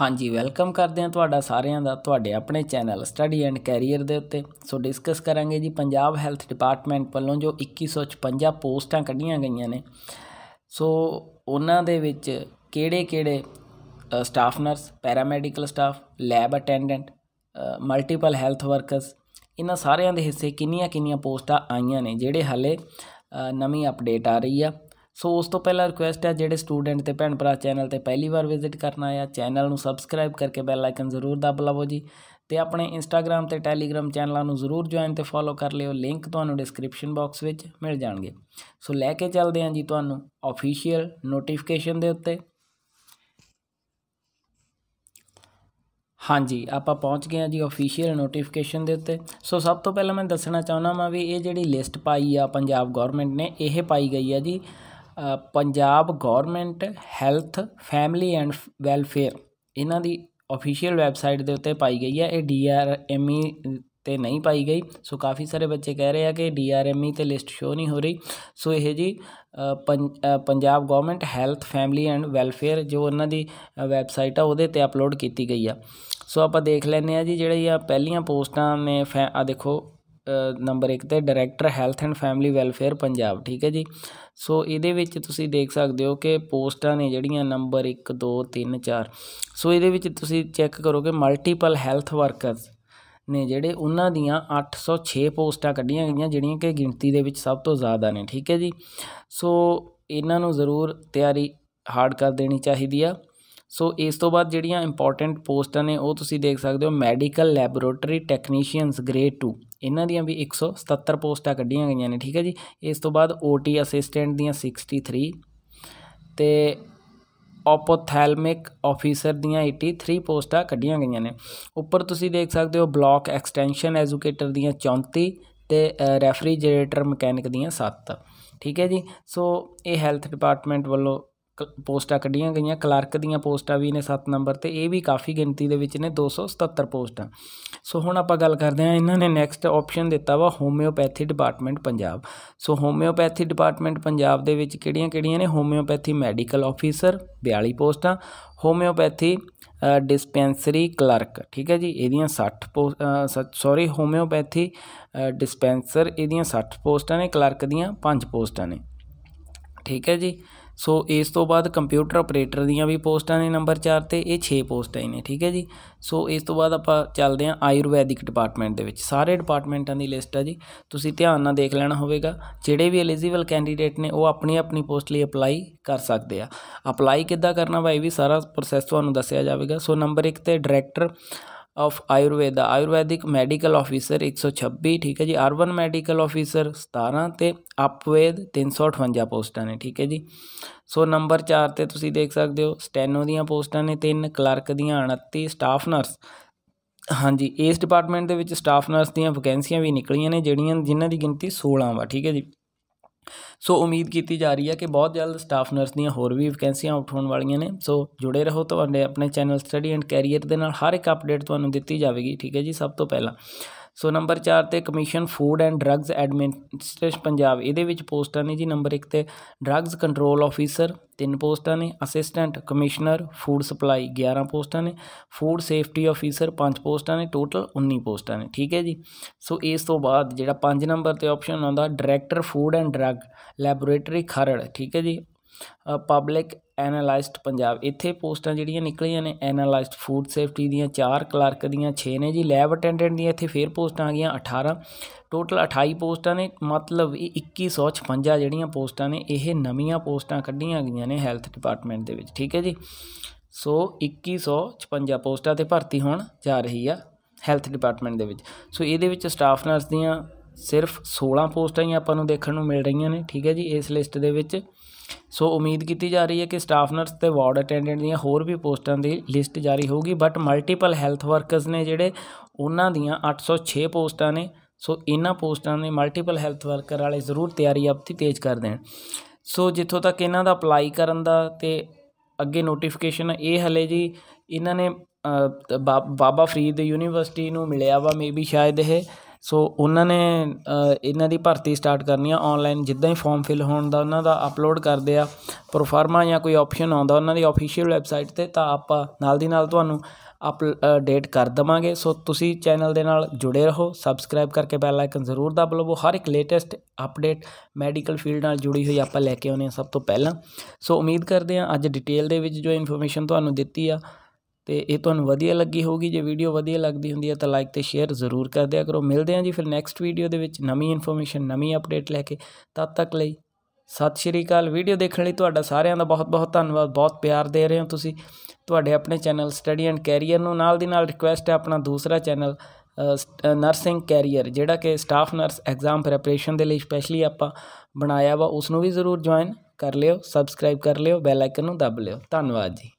ਹਾਂਜੀ ਵੈਲਕਮ ਕਰਦੇ ਹਾਂ ਤੁਹਾਡਾ ਸਾਰਿਆਂ ਦਾ ਤੁਹਾਡੇ ਆਪਣੇ ਚੈਨਲ ਸਟੱਡੀ ਐਂਡ ਕੈਰੀਅਰ ਦੇ ਉੱਤੇ ਸੋ ਡਿਸਕਸ ਕਰਾਂਗੇ ਜੀ ਪੰਜਾਬ ਹੈਲਥ ਡਿਪਾਰਟਮੈਂਟ ਵੱਲੋਂ ਜੋ 2156 ਪੋਸਟਾਂ ਕੱਢੀਆਂ ਗਈਆਂ ਨੇ ਸੋ ਉਹਨਾਂ ਦੇ ਵਿੱਚ ਕਿਹੜੇ-ਕਿਹੜੇ staff nurse paramedical staff lab attendant multiple health workers ਇਹਨਾਂ ਸਾਰਿਆਂ ਦੇ ਹਿੱਸੇ ਕਿੰਨੀਆਂ-ਕਿੰਨੀਆਂ ਪੋਸਟਾਂ ਆਈਆਂ ਨੇ ਜਿਹੜੇ ਹਲੇ ਨਵੀਂ ਅਪਡੇਟ ਆ ਰਹੀ ਆ ਸੋ ਉਸ ਤੋਂ ਪਹਿਲਾਂ ਰਿਕੁਐਸਟ ਹੈ ਜਿਹੜੇ ਸਟੂਡੈਂਟ ਤੇ ਭੈਣ ਭਰਾ ਚੈਨਲ ਤੇ ਪਹਿਲੀ ਵਾਰ ਵਿਜ਼ਿਟ ਕਰਨ ਆਇਆ ਚੈਨਲ ਨੂੰ ਸਬਸਕ੍ਰਾਈਬ ਕਰਕੇ ਬੈਲ ਆਈਕਨ ਜ਼ਰੂਰ ਦਬ ਲਵੋ ਜੀ ਤੇ ਆਪਣੇ ਇੰਸਟਾਗ੍ਰam ਤੇ ਟੈਲੀਗ੍ਰam ਚੈਨਲਾਂ ਨੂੰ ਜ਼ਰੂਰ ਜੁਆਇਨ ਤੇ ਫੋਲੋ ਕਰ ਲਿਓ ਲਿੰਕ ਤੁਹਾਨੂੰ ਡਿਸਕ੍ਰਿਪਸ਼ਨ ਬਾਕਸ ਵਿੱਚ ਮਿਲ ਜਾਣਗੇ ਸੋ ਲੈ ਕੇ ਚੱਲਦੇ ਹਾਂ ਜੀ ਤੁਹਾਨੂੰ ਅਫੀਸ਼ੀਅਲ ਨੋਟੀਫਿਕੇਸ਼ਨ ਦੇ ਉੱਤੇ ਹਾਂਜੀ ਆਪਾਂ ਪਹੁੰਚ ਗਏ ਆ ਜੀ ਅਫੀਸ਼ੀਅਲ ਨੋਟੀਫਿਕੇਸ਼ਨ ਦੇ ਉੱਤੇ ਸੋ ਸਭ ਤੋਂ ਪਹਿਲਾਂ ਮੈਂ ਦੱਸਣਾ ਚਾਹੁੰਦਾ ਮੈਂ ਵੀ ਇਹ ਜਿਹੜੀ ਲਿਸਟ ਪਾਈ ਆ ਪੰਜਾਬ ਗਵਰਨਮੈਂਟ ਨੇ ਇਹ ਪਾਈ ਗਈ ਆ ਜੀ Punjab government health family and welfare ਇਹਨਾਂ ਦੀ ਅਫੀਸ਼ੀਅਲ ਵੈਬਸਾਈਟ ਦੇ ਉੱਤੇ ਪਾਈ ਗਈ ਹੈ ਇਹ ਡੀ ਆਰ ਐਮ ਈ ਤੇ ਨਹੀਂ ਪਾਈ ਗਈ ਸੋ ਕਾਫੀ ਸਾਰੇ ਬੱਚੇ ਕਹਿ ਰਹੇ ਆ ਕਿ ਡੀ ਆਰ ਐਮ ਈ ਤੇ ਲਿਸਟ ਸ਼ੋ ਨਹੀਂ ਹੋ ਰਹੀ ਸੋ ਇਹ ਜੀ Punjab government health family and welfare ਜੋ ਉਹਨਾਂ ਦੀ ਵੈਬਸਾਈਟ ਆ ਉਹਦੇ ਤੇ ਅਪਲੋਡ ਕੀਤੀ ਗਈ ਆ ਸੋ ਆਪਾਂ ਦੇਖ ਲੈਨੇ ਆ ਜੀ ਜਿਹੜੇ ਆ ਪਹਿਲੀਆਂ ਪੋਸਟਾਂ ਨੇ ਆ ਦੇਖੋ ਨੰਬਰ 1 ਤੇ director health and family welfare Punjab ਠੀਕ ਹੈ ਜੀ ਸੋ ਇਹਦੇ ਵਿੱਚ ਤੁਸੀਂ ਦੇਖ ਸਕਦੇ ਹੋ ਕਿ ਪੋਸਟਾਂ ਨੇ ਜਿਹੜੀਆਂ ਨੰਬਰ 1 2 3 4 ਸੋ ਇਹਦੇ ਵਿੱਚ ਤੁਸੀਂ ਚੈੱਕ ਕਰੋਗੇ ਮਲਟੀਪਲ ਹੈਲਥ ਵਰਕਰਸ ਨੇ ਜਿਹੜੇ ਉਹਨਾਂ ਦੀਆਂ 806 ਪੋਸਟਾਂ ਕੱਢੀਆਂ ਗਈਆਂ ਜਿਹੜੀਆਂ ਕਿ ਗਿਣਤੀ ਦੇ ਵਿੱਚ ਸਭ ਤੋਂ ਜ਼ਿਆਦਾ ਨੇ ਠੀਕ ਹੈ ਜੀ ਸੋ ਇਹਨਾਂ ਨੂੰ ਜ਼ਰੂਰ ਤਿਆਰੀ ਹਾਰਡ ਕਰ ਦੇਣੀ ਚਾਹੀਦੀ ਆ ਸੋ ਇਸ ਤੋਂ ਬਾਅਦ ਜਿਹੜੀਆਂ ਇੰਪੋਰਟੈਂਟ ਪੋਸਟਾਂ ਨੇ ਉਹ ਤੁਸੀਂ ਦੇਖ ਸਕਦੇ ਹੋ ਮੈਡੀਕਲ ਲੈਬੋਰੇਟਰੀ ਟੈਕਨੀਸ਼ੀਅਨਸ ਗ੍ਰੇਡ 2 ਇਹਨਾਂ ਦੀਆਂ ਵੀ 177 ਪੋਸਟਾਂ ਕੱਢੀਆਂ ਗਈਆਂ ਨੇ ਠੀਕ ਹੈ ਜੀ ਇਸ ਤੋਂ ਬਾਅਦ ਓਟੀ ਅਸਿਸਟੈਂਟ ਦੀਆਂ 63 ਤੇ ਆਪੋਥੈਲਮਿਕ ਆਫੀਸਰ ਦੀਆਂ 83 ਪੋਸਟਾਂ ਕੱਢੀਆਂ ਗਈਆਂ ਨੇ ਉੱਪਰ ਤੁਸੀਂ ਦੇਖ ਸਕਦੇ ਹੋ ਬਲਾਕ ਐਕਸਟੈਂਸ਼ਨ ਐਜੂਕੇਟਰ ਦੀਆਂ 34 ਤੇ ਰੈਫਰੀਜਰੇਟਰ ਮਕੈਨਿਕ ਦੀਆਂ 7 ਠੀਕ ਹੈ ਜੀ ਸੋ ਇਹ ਹੈਲਥ ਡਿਪਾਰਟਮੈਂਟ ਵੱਲੋਂ ਪੋਸਟਾਂ ਕੱਢੀਆਂ ਗਈਆਂ ਕਲਰਕ ਦੀਆਂ ਪੋਸਟਾਂ ਵੀ ਨੇ 7 ਨੰਬਰ ਤੇ ਇਹ ਵੀ ਕਾਫੀ ਗਿਣਤੀ ਦੇ ਵਿੱਚ ਨੇ 277 ਪੋਸਟਾਂ ਸੋ ਹੁਣ ਆਪਾਂ ਗੱਲ ਕਰਦੇ ਹਾਂ ਇਹਨਾਂ ਨੇ ਨੈਕਸਟ ਆਪਸ਼ਨ ਦਿੱਤਾ ਵਾ homeopathy department Punjab so homeopathy department Punjab ਦੇ ਵਿੱਚ ਕਿਹੜੀਆਂ-ਕਿਹੜੀਆਂ ਨੇ ਹੋਮਿਓਪੈਥੀ ਮੈਡੀਕਲ ਆਫੀਸਰ 42 ਪੋਸਟਾਂ ਹੋਮਿਓਪੈਥੀ ਡਿਸਪੈਂਸਰੀ ਕਲਰਕ ਠੀਕ ਹੈ ਜੀ ਇਹਦੀਆਂ 60 ਸੌਰੀ ਹੋਮਿਓਪੈਥੀ ਡਿਸਪੈਂਸਰ ਇਹਦੀਆਂ 60 ਪੋਸਟਾਂ ਨੇ ਕਲਰਕ ਦੀਆਂ 5 ਪੋਸਟਾਂ ਨੇ ਠੀਕ ਹੈ ਜੀ ਸੋ ਇਸ ਤੋਂ ਬਾਅਦ ਕੰਪਿਊਟਰ ਆਪਰੇਟਰ ਦੀਆਂ ਵੀ ਪੋਸਟਾਂ ਨੇ ਨੰਬਰ 4 ਤੇ ਇਹ 6 ਪੋਸਟਾਂ ਨੇ ਠੀਕ ਹੈ ਜੀ ਸੋ ਇਸ ਤੋਂ ਬਾਅਦ ਆਪਾਂ ਚੱਲਦੇ ਹਾਂ ਆਯੁਰਵੈਦਿਕ ਡਿਪਾਰਟਮੈਂਟ ਦੇ ਵਿੱਚ ਸਾਰੇ ਡਿਪਾਰਟਮੈਂਟਾਂ ਦੀ ਲਿਸਟ ਹੈ ਜੀ ਤੁਸੀਂ ਧਿਆਨ ਨਾਲ ਦੇਖ ਲੈਣਾ ਹੋਵੇਗਾ ਜਿਹੜੇ ਵੀ ਐਲੀਜੀਬਲ ਕੈਂਡੀਡੇਟ ਨੇ ਉਹ ਆਪਣੀ ਆਪਣੀ ਪੋਸਟ ਲਈ ਅਪਲਾਈ ਕਰ ਸਕਦੇ ਆ ਅਪਲਾਈ ਕਿੱਦਾਂ ਕਰਨਾ ਵਾ ਇਹ ਵੀ ਸਾਰਾ ਪ੍ਰੋਸੈਸ ਤੁਹਾਨੂੰ ਦੱਸਿਆ ਜਾਵੇਗਾ ਸੋ ਨੰਬਰ 1 ਤੇ director of Ayurveda ayurvedic medical officer 126 ਠੀਕ ਹੈ ਜੀ ਅਰਬਨ ਮੈਡੀਕਲ ਆਫੀਸਰ 17 ਤੇ ਅਪਵੇਦ 358 ਪੋਸਟਾਂ ਨੇ ਠੀਕ ਹੈ ਜੀ ਸੋ ਨੰਬਰ 4 ਤੇ ਤੁਸੀਂ ਦੇਖ ਸਕਦੇ ਹੋ ਸਟੈਨੋ ਦੀਆਂ ਪੋਸਟਾਂ ਨੇ 3 ਕਲਰਕ ਦੀਆਂ 29 ਸਟਾਫ ਨਰਸ ਹਾਂਜੀ ਇਸ ਡਿਪਾਰਟਮੈਂਟ ਦੇ ਵਿੱਚ ਸਟਾਫ ਨਰਸ ਦੀਆਂ ਵੈਕੈਂਸੀਆਂ ਵੀ ਨਿਕਲੀਆਂ ਨੇ ਜਿਹੜੀਆਂ ਜਿਨ੍ਹਾਂ ਦੀ ਗਿਣਤੀ 16 ਵਾ ਠੀਕ ਹੈ ਜੀ ਸੋ ਉਮੀਦ ਕੀਤੀ ਜਾ ਰਹੀ ਹੈ ਕਿ ਬਹੁਤ ਜਲਦ ਸਟਾਫ ਨਰਸ ਦੀਆਂ ਹੋਰ ਵੀ ਵੈਕੈਂਸੀਆਂ ਆਊਟ ਹੋਣ ਵਾਲੀਆਂ ਨੇ ਸੋ ਜੁੜੇ ਰਹੋ ਤੁਹਾਡੇ ਆਪਣੇ ਚੈਨਲ ਸਟੱਡੀ ਐਂਡ ਕੈਰੀਅਰ ਦੇ ਨਾਲ ਹਰ ਇੱਕ ਅਪਡੇਟ ਤੁਹਾਨੂੰ ਦਿੱਤੀ ਜਾਵੇਗੀ ਠੀਕ ਹੈ ਜੀ ਸਭ ਤੋਂ ਪਹਿਲਾਂ ਸੋ ਨੰਬਰ 4 ਤੇ commission food and drugs administration Punjab ਇਹਦੇ ਵਿੱਚ ਪੋਸਟਾਂ ਨੇ ਜੀ ਨੰਬਰ 1 ਤੇ ਡਰੱਗਸ ਕੰਟਰੋਲ ਆਫੀਸਰ ਤਿੰਨ ਪੋਸਟਾਂ ਨੇ ਅਸਿਸਟੈਂਟ ਕਮਿਸ਼ਨਰ ਫੂਡ ਸਪਲਾਈ 11 ਪੋਸਟਾਂ ਨੇ ਫੂਡ ਸੇਫਟੀ ਆਫੀਸਰ ਪੰਜ ਪੋਸਟਾਂ ਨੇ ਟੋਟਲ 19 ਪੋਸਟਾਂ ਨੇ ਠੀਕ ਹੈ ਜੀ ਸੋ ਇਸ ਤੋਂ ਬਾਅਦ ਜਿਹੜਾ 5 ਨੰਬਰ ਤੇ ਆਪਸ਼ਨ ਆਉਂਦਾ director food and drug laboratory Kharar ਠੀਕ ਹੈ ਜੀ ਪਬਲਿਕ ਐਨਾਲਿਸਟ ਪੰਜਾਬ ਇੱਥੇ ਪੋਸਟਾਂ ਜਿਹੜੀਆਂ ਨਿਕਲੀਆਂ ਨੇ ਐਨਾਲਿਸਟ ਫੂਡ ਸੇਫਟੀ ਦੀਆਂ ਚਾਰ ਕਲਰਕ ਦੀਆਂ 6 ਨੇ ਜੀ ਲੈਬ ਅਟੈਂਡੈਂਟ ਦੀਆਂ ਇੱਥੇ ਫੇਰ ਪੋਸਟਾਂ ਆ ਗਈਆਂ 18 ਟੋਟਲ 28 ਪੋਸਟਾਂ ਨੇ ਮਤਲਬ ਇਹ 2156 ਜਿਹੜੀਆਂ ਪੋਸਟਾਂ ਨੇ ਇਹ ਨਵੀਆਂ ਪੋਸਟਾਂ ਕੱਢੀਆਂ ਗਈਆਂ ਨੇ ਹੈਲਥ ਡਿਪਾਰਟਮੈਂਟ ਦੇ ਵਿੱਚ ਠੀਕ ਹੈ ਜੀ ਸੋ 2156 ਪੋਸਟਾਂ ਤੇ ਭਰਤੀ ਹੋਣ ਜਾ ਰਹੀ ਆ ਹੈਲਥ ਡਿਪਾਰਟਮੈਂਟ ਦੇ ਵਿੱਚ ਸੋ ਇਹਦੇ ਵਿੱਚ ਸਟਾਫ ਨਰਸ ਦੀਆਂ ਸਿਰਫ 16 ਪੋਸਟਾਂ ਹੀ ਆਪਾਂ ਨੂੰ ਦੇਖਣ ਨੂੰ ਮਿਲ ਰਹੀਆਂ ਨੇ ਠੀਕ ਹੈ ਜੀ ਇਸ ਲਿਸਟ ਦੇ ਵਿੱਚ ਸੋ ਉਮੀਦ ਕੀਤੀ ਜਾ ਰਹੀ ਹੈ ਕਿ ਸਟਾਫ ਨਰਸ ਤੇ ਵਾਰਡ ਅਟੈਂਡੈਂਟ ਦੀਆਂ ਹੋਰ ਵੀ ਪੋਸਟਾਂ ਦੀ ਲਿਸਟ ਜਾਰੀ ਹੋਊਗੀ ਬਟ ਮਲਟੀਪਲ ਹੈਲਥ ਵਰਕਰਸ ਨੇ ਜਿਹੜੇ ਉਹਨਾਂ ਦੀਆਂ 806 ਪੋਸਟਾਂ ਨੇ ਸੋ ਇਹਨਾਂ ਪੋਸਟਾਂ ਦੇ ਮਲਟੀਪਲ ਹੈਲਥ ਵਰਕਰ ਵਾਲੇ ਜ਼ਰੂਰ ਤਿਆਰੀ ਆਪਦੀ ਤੇਜ਼ ਕਰ ਦੇਣ ਸੋ ਜਿੱਥੋਂ ਤੱਕ ਇਹਨਾਂ ਦਾ ਅਪਲਾਈ ਕਰਨ ਦਾ ਤੇ ਅੱਗੇ ਨੋਟੀਫਿਕੇਸ਼ਨ ਇਹ ਹਲੇ ਜੀ ਇਹਨਾਂ ਨੇ ਬਾਬਾ ਫਰੀਦ ਯੂਨੀਵਰਸਿਟੀ ਨੂੰ ਮਿਲਿਆ ਵਾ ਮੇਬੀ ਸ਼ਾਇਦ ਇਹ ਸੋ ਉਹਨਾਂ ਨੇ ਇਹਨਾਂ ਦੀ ਭਰਤੀ ਸਟਾਰਟ ਕਰਨੀ ਆ ਆਨਲਾਈਨ ਜਿੱਦਾਂ ਹੀ ਫਾਰਮ ਫਿਲ ਹੋਣ ਦਾ ਉਹਨਾਂ ਦਾ ਅਪਲੋਡ ਕਰਦੇ ਆ ਪ੍ਰੋਫਾਰਮਾ ਜਾਂ ਕੋਈ ਆਪਸ਼ਨ ਆਉਂਦਾ ਉਹਨਾਂ ਦੀ ਅਫੀਸ਼ੀਅਲ ਵੈਬਸਾਈਟ ਤੇ ਤਾਂ ਆਪਾਂ ਨਾਲ ਦੀ ਨਾਲ ਤੁਹਾਨੂੰ ਅਪਡੇਟ ਕਰ ਦਵਾਂਗੇ ਸੋ ਤੁਸੀਂ ਚੈਨਲ ਦੇ ਨਾਲ ਜੁੜੇ ਰਹੋ ਸਬਸਕ੍ਰਾਈਬ ਕਰਕੇ ਬੈਲ ਆਈਕਨ ਜ਼ਰੂਰ ਦਬ ਲਵੋ ਹਰ ਇੱਕ ਲੇਟੈਸਟ ਅਪਡੇਟ ਮੈਡੀਕਲ ਫੀਲਡ ਨਾਲ ਜੁੜੀ ਹੋਈ ਆਪਾਂ ਲੈ ਕੇ ਆਉਨੇ ਆ ਸਭ ਤੋਂ ਪਹਿਲਾਂ ਸੋ ਉਮੀਦ ਕਰਦੇ ਆ ਅੱਜ ਡਿਟੇਲ ਦੇ ਵਿੱਚ ਜੋ ਇਨਫੋਰਮੇਸ਼ਨ ਤੁਹਾਨੂੰ ਦਿੱਤੀ ਆ ਤੇ ਇਹ ਤੁਹਾਨੂੰ ਵਧੀਆ ਲੱਗੀ ਹੋਊਗੀ ਜੇ ਵੀਡੀਓ ਵਧੀਆ ਲੱਗਦੀ ਹੁੰਦੀ ਹੈ ਤਾਂ ਲਾਈਕ ਤੇ ਸ਼ੇਅਰ ਜ਼ਰੂਰ ਕਰ ਦਿਆ ਕਰੋ ਮਿਲਦੇ ਹਾਂ ਜੀ ਫਿਰ ਨੈਕਸਟ ਵੀਡੀਓ ਦੇ ਵਿੱਚ ਨਵੀਂ ਇਨਫੋਰਮੇਸ਼ਨ ਨਵੀਂ ਅਪਡੇਟ ਲੈ ਕੇ ਤਦ ਤੱਕ ਲਈ ਸਤਿ ਸ਼੍ਰੀ ਅਕਾਲ ਵੀਡੀਓ ਦੇਖਣ ਲਈ ਤੁਹਾਡਾ ਸਾਰਿਆਂ ਦਾ ਬਹੁਤ ਬਹੁਤ ਧੰਨਵਾਦ ਬਹੁਤ ਪਿਆਰ ਦੇ ਰਹੇ ਹੋ ਤੁਸੀਂ ਤੁਹਾਡੇ ਆਪਣੇ ਚੈਨਲ ਸਟੱਡੀ ਐਂਡ ਕੈਰੀਅਰ ਨੂੰ ਨਾਲ ਦੀ ਨਾਲ ਰਿਕੁਐਸਟ ਹੈ ਆਪਣਾ ਦੂਸਰਾ ਚੈਨਲ ਨਰਸਿੰਗ ਕੈਰੀਅਰ ਜਿਹੜਾ ਕਿ ਸਟਾਫ ਨਰਸ ਐਗਜ਼ਾਮ ਪ੍ਰੈਪਰੇਸ਼ਨ ਦੇ ਲਈ ਸਪੈਸ਼ਲੀ ਆਪਾਂ ਬਣਾਇਆ ਵਾ ਉਸ ਨੂੰ ਵੀ ਜ਼ਰੂਰ ਜੁਆਇਨ ਕਰ ਲਿਓ ਸਬਸਕ੍ਰਾਈਬ ਕਰ ਲਿਓ ਬੈਲ ਆਈਕਨ ਨੂੰ ਦਬ ਲਿਓ ਧੰਨਵਾਦ ਜੀ